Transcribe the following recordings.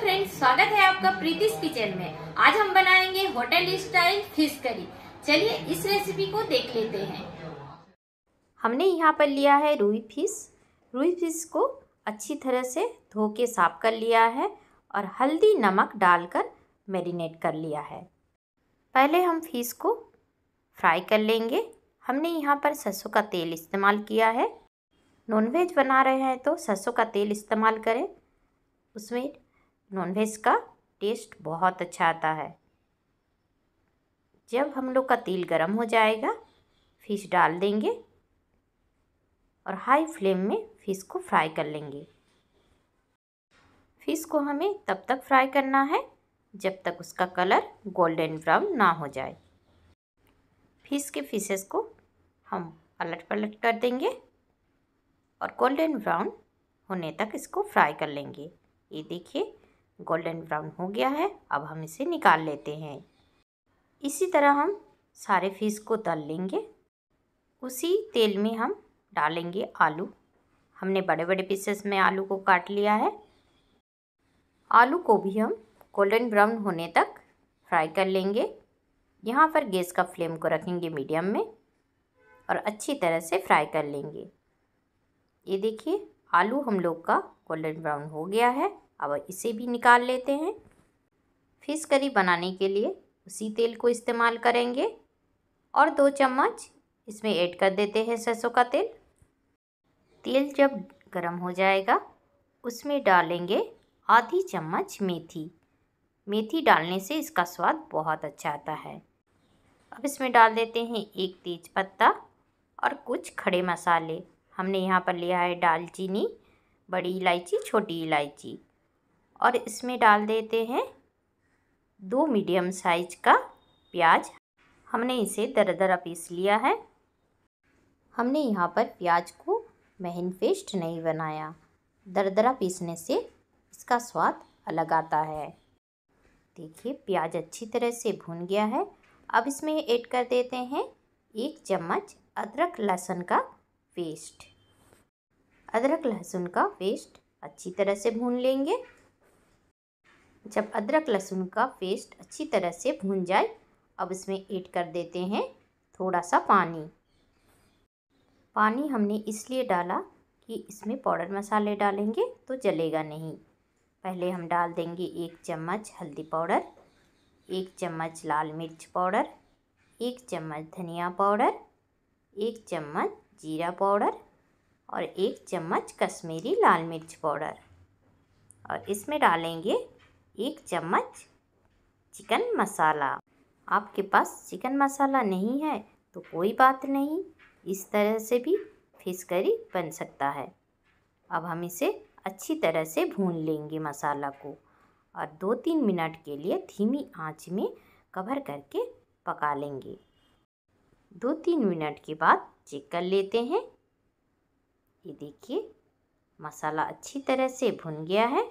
friends स्वागत है आपका प्रीति किचन में आज हम बनाएंगे होटल स्टाइल फिश करी चलिए इस रेसिपी को देख लेते हैं हमने यहाँ पर लिया है रुई फिश रुई फिश को अच्छी तरह से धो के साफ कर लिया है और हल्दी नमक डालकर मैरिनेट कर लिया है पहले हम फिश को फ्राई कर लेंगे हमने यहाँ पर सरसों का तेल इस्तेमाल किया है नॉनवेज बना रहे हैं तो सरसों का तेल इस्तेमाल करें उसमें नॉनवेज का टेस्ट बहुत अच्छा आता है जब हम लोग का तेल गरम हो जाएगा फिश डाल देंगे और हाई फ्लेम में फ़िश को फ्राई कर लेंगे फ़िश को हमें तब तक फ्राई करना है जब तक उसका कलर गोल्डन ब्राउन ना हो जाए फ़िश के फिशेस को हम पलट पलट कर देंगे और गोल्डन ब्राउन होने तक इसको फ्राई कर लेंगे ये देखिए गोल्डन ब्राउन हो गया है अब हम इसे निकाल लेते हैं इसी तरह हम सारे फिश को तल लेंगे उसी तेल में हम डालेंगे आलू हमने बड़े बड़े पीसेस में आलू को काट लिया है आलू को भी हम गोल्डन ब्राउन होने तक फ्राई कर लेंगे यहाँ पर गैस का फ्लेम को रखेंगे मीडियम में और अच्छी तरह से फ्राई कर लेंगे ये देखिए आलू हम लोग का गोल्डन ब्राउन हो गया है अब इसे भी निकाल लेते हैं फिश करी बनाने के लिए उसी तेल को इस्तेमाल करेंगे और दो चम्मच इसमें ऐड कर देते हैं सरसों का तेल तेल जब गर्म हो जाएगा उसमें डालेंगे आधी चम्मच मेथी मेथी डालने से इसका स्वाद बहुत अच्छा आता है अब इसमें डाल देते हैं एक तेज पत्ता और कुछ खड़े मसाले हमने यहाँ पर लिया है दालचीनी बड़ी इलायची छोटी इलायची और इसमें डाल देते हैं दो मीडियम साइज का प्याज हमने इसे दरदरा पीस लिया है हमने यहाँ पर प्याज को महीन पेस्ट नहीं बनाया दरदरा पीसने से इसका स्वाद अलग आता है देखिए प्याज अच्छी तरह से भून गया है अब इसमें ऐड कर देते हैं एक चम्मच अदरक लहसुन का पेस्ट अदरक लहसुन का पेस्ट अच्छी तरह से भून लेंगे जब अदरक लहसुन का पेस्ट अच्छी तरह से भून जाए अब इसमें ऐड कर देते हैं थोड़ा सा पानी पानी हमने इसलिए डाला कि इसमें पाउडर मसाले डालेंगे तो जलेगा नहीं पहले हम डाल देंगे एक चम्मच हल्दी पाउडर एक चम्मच लाल मिर्च पाउडर एक चम्मच धनिया पाउडर एक चम्मच जीरा पाउडर और एक चम्मच कश्मीरी लाल मिर्च पाउडर और इसमें डालेंगे एक चम्मच चिकन मसाला आपके पास चिकन मसाला नहीं है तो कोई बात नहीं इस तरह से भी फिश करी बन सकता है अब हम इसे अच्छी तरह से भून लेंगे मसाला को और दो तीन मिनट के लिए धीमी आंच में कवर करके पका लेंगे दो तीन मिनट के बाद चेक कर लेते हैं ये देखिए मसाला अच्छी तरह से भुन गया है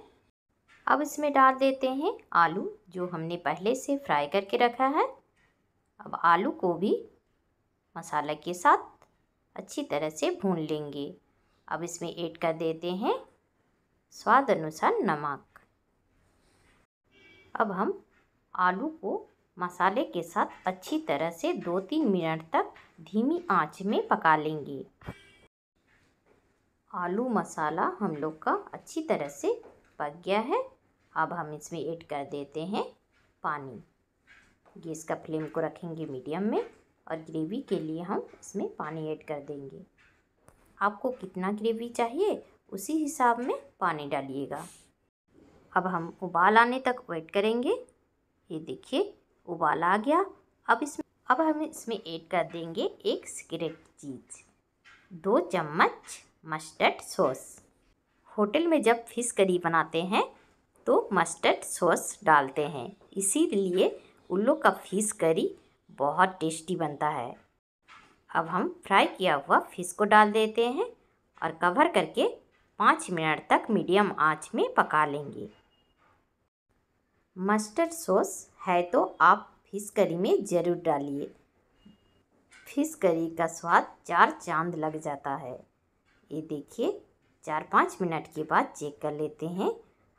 अब इसमें डाल देते हैं आलू जो हमने पहले से फ्राई करके रखा है अब आलू को भी मसाला के साथ अच्छी तरह से भून लेंगे अब इसमें ऐड कर देते हैं स्वाद अनुसार नमक अब हम आलू को मसाले के साथ अच्छी तरह से दो तीन मिनट तक धीमी आंच में पका लेंगे आलू मसाला हम लोग का अच्छी तरह से पक गया है अब हम इसमें ऐड कर देते हैं पानी गैस का फ्लेम को रखेंगे मीडियम में और ग्रेवी के लिए हम इसमें पानी ऐड कर देंगे आपको कितना ग्रेवी चाहिए उसी हिसाब में पानी डालिएगा अब हम उबाल आने तक वेट करेंगे ये देखिए उबाल आ गया अब इसमें अब हम इसमें ऐड कर देंगे एक सिगरेट चीज दो चम्मच मस्टर्ड सॉस होटल में जब फिश करी बनाते हैं तो मस्टर्ड सॉस डालते हैं इसीलिए उल्लू का फिश करी बहुत टेस्टी बनता है अब हम फ्राई किया हुआ फिश को डाल देते हैं और कवर करके पाँच मिनट तक मीडियम आंच में पका लेंगे मस्टर्ड सॉस है तो आप फिश करी में ज़रूर डालिए फिश करी का स्वाद चार चांद लग जाता है ये देखिए चार पाँच मिनट के बाद चेक कर लेते हैं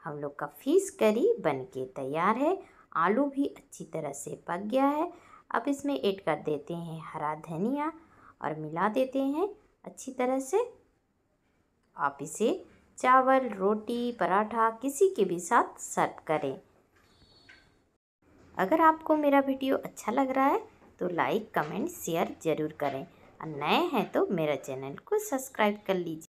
हम लोग का फिश करी बन के तैयार है आलू भी अच्छी तरह से पक गया है अब इसमें ऐड कर देते हैं हरा धनिया और मिला देते हैं अच्छी तरह से आप इसे चावल रोटी पराठा किसी के भी साथ सर्व करें अगर आपको मेरा वीडियो अच्छा लग रहा है तो लाइक कमेंट शेयर ज़रूर करें और नए हैं तो मेरा चैनल को सब्सक्राइब कर लीजिए